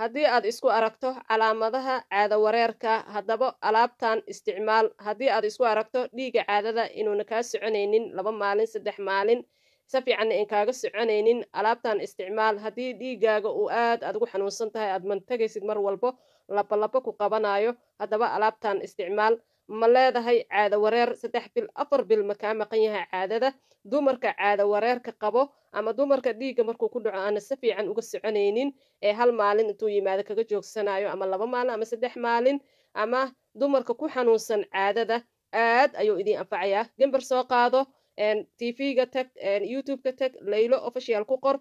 haddii aad isku aragto calaamadaha caado haddaba alaabtan isticmaal haddii aad isku aragto dhiigga caadada inuuna kaa soconaynin laba maalin saddex maalin si fiicanna in kaaga soconaynin alaabtan isticmaal haddii dhiiggaaga uu aad aad ugu xanuunsan tahay aad mantagaysid mar walbo labalabo ku qabanayo haddaba alaabtan isticmaal ملاذا هاي عادة ورير ستاح بيل أفر بيل مكان مقينها عادة ده دو مركا عادة ورير كقبو أما دو مركا ديقة مركو كدو عانا سفي عان اوغا سعنينين إيه هال مالين انتو يماذا كاقا جوغ سنايو أما لابا مالا أما ستاح مالين أما دو مركا كو حانون سن عادة ده آد أيو إذي أنفعيا جنبر سوقادو ان تيفيقا تك ان يوتيوبكا تك ليلو أفشيال كو قرب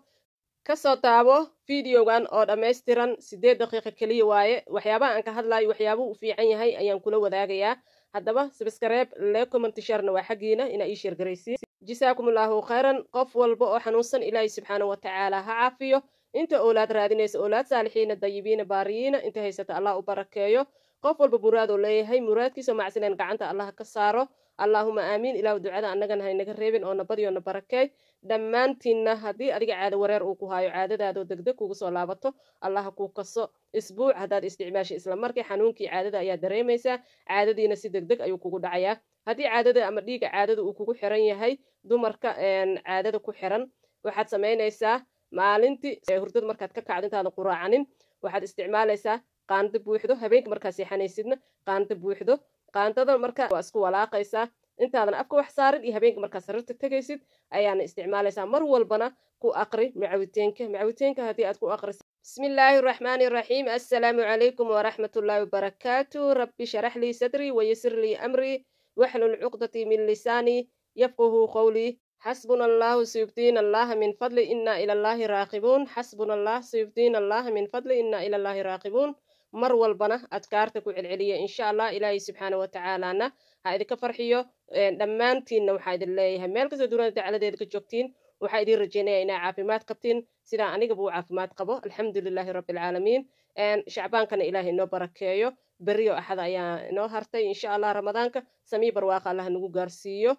ka soo taabo fideogan oo dhammaystiran siddeed daqiiqa keliya waaye waxyaabaha aan ka hadlayo waxyaabuu u fiican yahay ayaan kula wadaagayaa haddaba sabskareeb lee commenti waa xaggiina inaa ii sheergaraysiin jasaakumullahu khayran qof walba oo xanuunsan ilaahay subxaana wa tacaala ha caafiyo inta owlaad raadinaysa owlaad saalixiina dayibiina baariyiina inta haysata allah u barakeeyo qof walba muraadoo leeyahay muraadkiisa macsileen gacanta allah ka saaro allaahuma aamiin ilaahu ducada annagana haynaga reebin oo nabadiyoo barakeey dhammaantiinna haddii adiga caado wareer uu ku haayo caadadaadoo degdeg kugu soo laabato allaha kuu kaso isbuuc haddaad isticmaasha islamarkii xanuunkii caadada ayaa dareemaysaa caadadiina si degdeg ayuu kugu dhacayaa haddii caadada ama dhiiga caadada uu kugu xiran yahay dumarka caadada ku xiran waxaad samaynaysaa maalintii hurdada markaad ka kacdo intaada quraacanin waxaad isticmaalaysaa qaando buuxdo habeenki markaad seexanaysidna qaando buuxdo qaandada marka waa isku walaaqaysaa intaadan afka wax saarin iyo habeenka markaad sariirta tegaysid ayaana isticmaalaysaa mar walbana ku aqri macawiteenka macawiteenka haddii aad ku بسم الله الرحمن الرحيم السلام عليكم ورحمة الله وبركاته ربي شرح لي صدري ويسر لي أمري وحل العقدة من لساني يفقه قولي حسبنا الله سيبدين الله من فضل إنا إلى الله راقبون حسبنا الله سيبدين الله من فضل إنا إلى الله راقبون mar walbana adkaarta ku celceliya insha allah ilaahi subxaana watacaalana ha idinka farxiyo dhammaantiinna waxaa idin leeyahay meel kasta dunada dacaladeeda ka joogtiin waxaa idin rajeynaya inaa caafimaad qabtiin sidaa anigaba u caafimaad qabo alxamdulilaahi rabbialcaalamiin shacbaankana ilaahay inoo barakeeyo beriyo axad ayaa inoo hartay insha allah ramadaanka samii barwaaqa allah nagu gaarsiiyo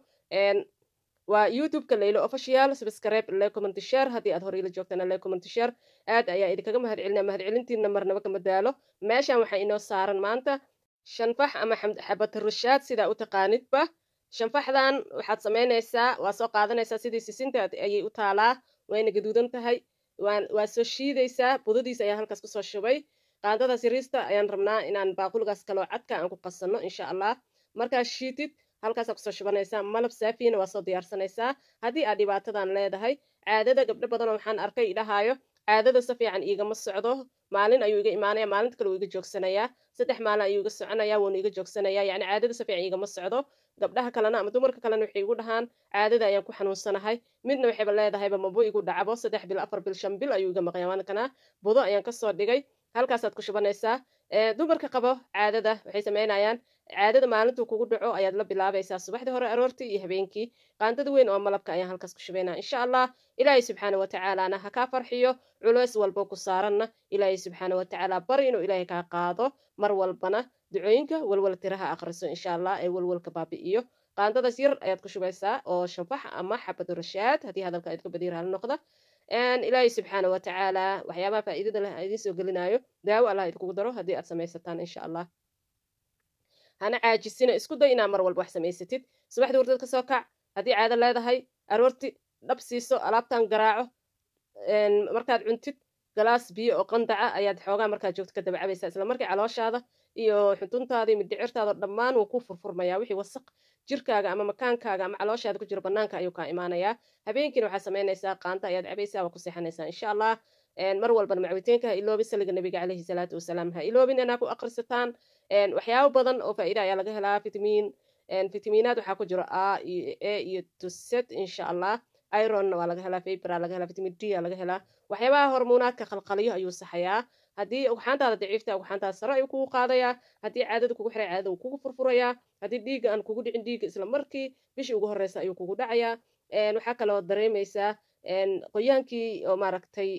ويوتيوبka laylo official subscribe ilaa comment share haddii aad hore ila joogtaan ilaa comment share aad ayaa idinkaga mahad celinaa mahad celintiina marnaba kama daalo meeshan waxaa inoo saaran maanta shanfax ama xabad rushaad sidaa u taqaanidba shanfaxdan waxaad samaynaysaa waa soo qaadanaysaa sidii sisinta ayay u taalaa wayna gaduudan tahay waa soo shiidaysaa budadiisa ayaan halkaas kusoo shubay qaandada siriista ayaan rabnaa inaan baaquligaas kaloo cadka aan ku qasanno insha allah markaas shiitid halkaasaa kusoo shubanaysaa malab saafiina waa soo diyaarsanaysaa haddii aad dhibaatadan leedahay caadada gabdho badanoo waxaan arkay idhahaayo caadada si fiican iigama socdo maalin ayuu iga imaanaya maalinta kale wuu iga joogsanayaa saddex maalin ayuu iga soconaya wuuna iga joogsanayaa yacni caadada si fiican iigama socdo gabdhaha kalena ama dumarka kalena waxay igu dhahaan caadada ayaan ku xanuunsanahay midna waxayba leedahayba mabu igu dhacbo saddex bil afar bil shan bil ayuu iga maqyaa maankana budo ayaan kasoo dhigay halkaasaad ku shubanaysaa dumarka qabo caadada waxay samaynayaan عدد مالنتو كوكو دعو اياد بلا بيسا سبح دهور ارورتي يهبينكي قان تدوين او ملبك ايان هالكاس كشبينا ان شاء الله الهي سبحانه وتعالى نهكا فرحيو علوس والبوكو سارن الهي سبحانه وتعالى برينو الهيكا قادو مر والبنا دعوينك والوال تيرها اقرسو ان شاء الله اي والوال كبابي ايو قان تدسير اياد كشبيسا او شنفح اما حبة درشاد هدي هذا الكا ايدكو بديرها النقضة ان الهي سبحانه وتعالى وحيا ما فائدة الهيدي سوقلنايو داو الله يدكو قدرو هدي ارسمي ستان ان شاء الله hana caajisina isku day inaad mar walba wax samaysatid subaxdii hurdad ka soo kac haddii caado leedahay aroorti dhab siiso alaabtan garaaco markaad cuntid galaas biyo oo qandaca ayaad xoogaa markaad joogto ka dabacabaysaa isla markii calooshaada iyo xuduntaada iyo middicirtaada dhammaan wuu kuu furfurmayaa wixii wasaq jirkaaga ama makaankaaga ama calooshaada ku jira bannaanka ayuu kaa imaanayaa habeenkiina waxaad samaynaysaa qaanta ayaad cabaysaa waa ku seexanaysaa insha allah mar walbana macwiteenka ha iloobin saliga nabiga caleyhi salaatu wasalaam ha iloobin inaa ku akrisataan waxyaaba badan oo faa'iida ayaa laga helaa fitamiin fitamiinaad waxaa ku jiro a iyo a iyo tuset insha allah ironna waa laga helaa fabra laga helaa vitamin d a laga helaa waxyaabaha hormuunaadka qalqaliyo ayuu saxayaa haddii ugxaantaada daciifta ugxaantaada sare ayuu kugu qaadayaa haddii caadada kugu xiray caadada uu kugu furfurayaa haddii dhiigga aan kugu dhicin dhiigga isla markii bishii ugu horreysa ayuu kugu dhacayaa waxaa kaloo dareemaysaa qoyaankii oo maaragtay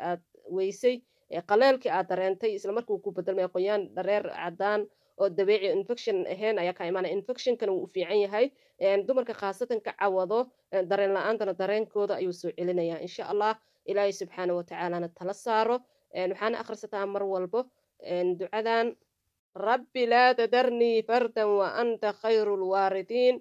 aad weysay qaleelkii aad dareentay islamarkuu ku bedelmaya qoyaan dhareer caddaan oo dabiici infection ahayn ayaa kaa imaanaya infectionkana wuu u fiican yahay dumarka khaasatan ka cawado dareen la-aantana dareenkooda ayuu soo celinayaa insha allah ilaahay subxaana watacaalana tala saaro waxaana akhrisataa mar walbo ducadan rabbi laa tadarnii fardan wa anta khayru lwaaridiin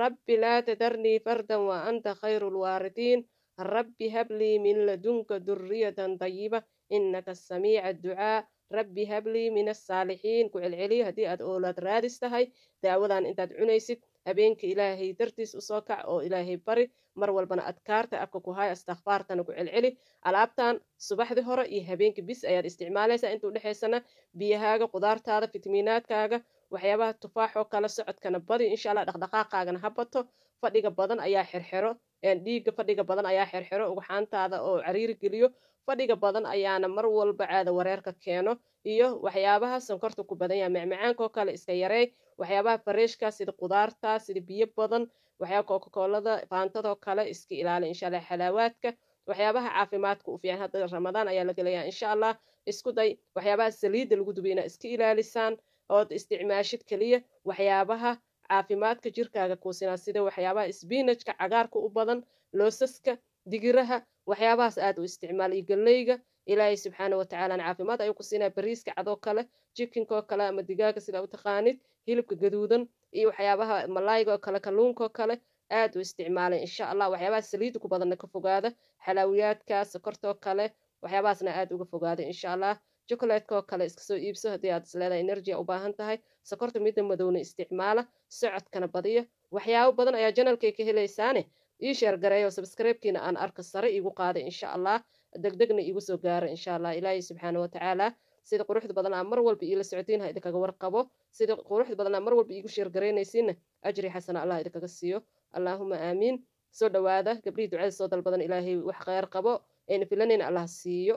rabbi laa tadarnii fardan wa anta khayru lwaaridiin رب هب لي من لدنك ذرية طيبة إنك السميع الدعاء رب هب لي من الصالحين كعلعلي هدي أد أولاد رادستهاي داودان إنتاد عنيسد habeenka ilaahay dartiis usoo kac oo ilaahay bari mar walbana adkaarta afka ku haay istikfaartana ku celceli alaabtan subaxdii hore iyo habeenka bis ayaad isticmaalaysaa inta udhexaysana biyahaaga qudaartaada fitamiinaadkaaga waxyaabaha tufaaxoo kala socodkana badi insha allah dhaqdhaqaaqaagana ha bato fadhiga badan ayaa xirxiro dhiigga fadhiga badan ayaa xirxiro ugxaantaada oo cariiri geliyo fadhiga badan ayaana mar walba caada wareerka keeno iyo waxyaabaha sankorta ku badan yaha macmacaankoo kale iska yarey waxyaabaha fareeshka sida qudaarta sida biyo badan waxyaa kokakoolada faantadoo kale iska ilaali insha xalaawaadka waxyaabaha caafimaadka u fiican hadda ramadaan ayaa la gelayaa insha allah isku day waxyaabaha saliidda lagu dubay inaa iska ilaalisaan ood isticmaashid keliya waxyaabaha caafimaadka jirkaaga kuusinaa sida waxyaabaha isbiinajka cagaarka u badan loosaska digiraha waxyaabahaas aad u isticmaal iyo galleyga ilaahay subxaana watacaalana caafimaad ayuu ku siinaa bariiska cadoo kale jikinkoo kale ama digaaga sidaa u taqaanid hilibka gaduudan iyo waxyaabaha malaayga kale kalluunkoo kale aad u isticmaalay insha allah waxyaabaha saliida ku badanna ka fogaada xalaawiyaadka sokortoo kale waxyaabahaasna aad uga fogaada insha allah chocolate oo kale iska soo iibso haddii aad isleedahay energia u baahan tahay sokorta midda madowna isticmaala socodkana badiyo waxyaabo badan ayaa janalkay ka helaysaane ii sheergareeyoo sabskreebkiina aan arka sare iigu qaaday insha allah degdegna iigu soo gaara insha allah ilaahay subxaana watacaala sida quruxda badanaa mar walba iila socdiinha idinkaga warqabo sida quruxda badanaa mar walba iigu sheergaraynaysiinna ajri xasana allah idinkaga siiyo allaahuma aamiin soo dhowaada gabdhihii ducada soo dalbadan ilaahay wax kheyr qabo ayna filanayna allah siiyo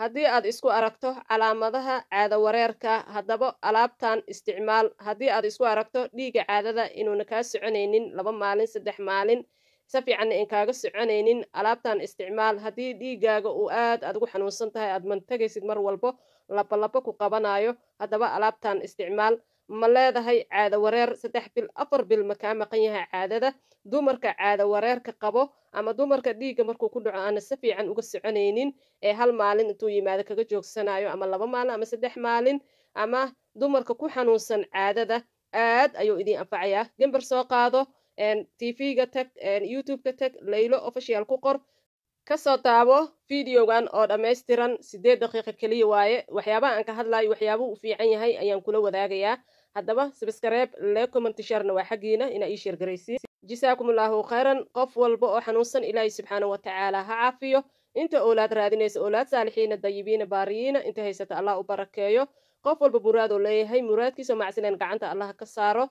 haddii aad isku aragto calaamadaha caado haddaba alaabtan isticmaal haddii aad isku aragto dhiigga caadada inuuna kaa soconaynin laba maalin saddex maalin si fiicanna in kaaga soconaynin alaabtan isticmaal haddii dhiiggaaga uu aad aad ugu xanuunsan tahay aad mantagaysid mar walbo labalabo ku qabanayo haddaba alaabtan isticmaal ma leedahay caada wareer saddex bil afar bil ma kaa maqan yahay caadada dumarka caado wareerka qabo ama dumarka dhiigga markuu ku dhaco aana si fiican uga soconaynin ee hal maalin intuu yimaado kaga joogsanayo ama laba maalin ama saddex maalin ama dumarka ku xanuunsan caadada aad ayuu idiin anfacayaa gember soo qaado ga tag youtube-ka tag laylo official ku qor kasoo taabo videogan oo dhammaystiran siddeed daqiiqa keliya waaye waxyaabaha aan ka hadlayo waxyaabuu u fiican yahay ayaan kula wadaagayaa haddaba sabskareeb lee commentisharna waa xaggiina inaa ii sheergaraysiin jisaakumullaahu khayran qof walba oo xanuunsan ilaahay subxaana wa tacaala ha caafiyo inta owlaad raadinaysa owlaad saalixiina dayibiina baariyiina inta haysata allah u barakeeyo qof walba muraaduu leeyahay muraadkiisa macsileen gacanta allah ka saaro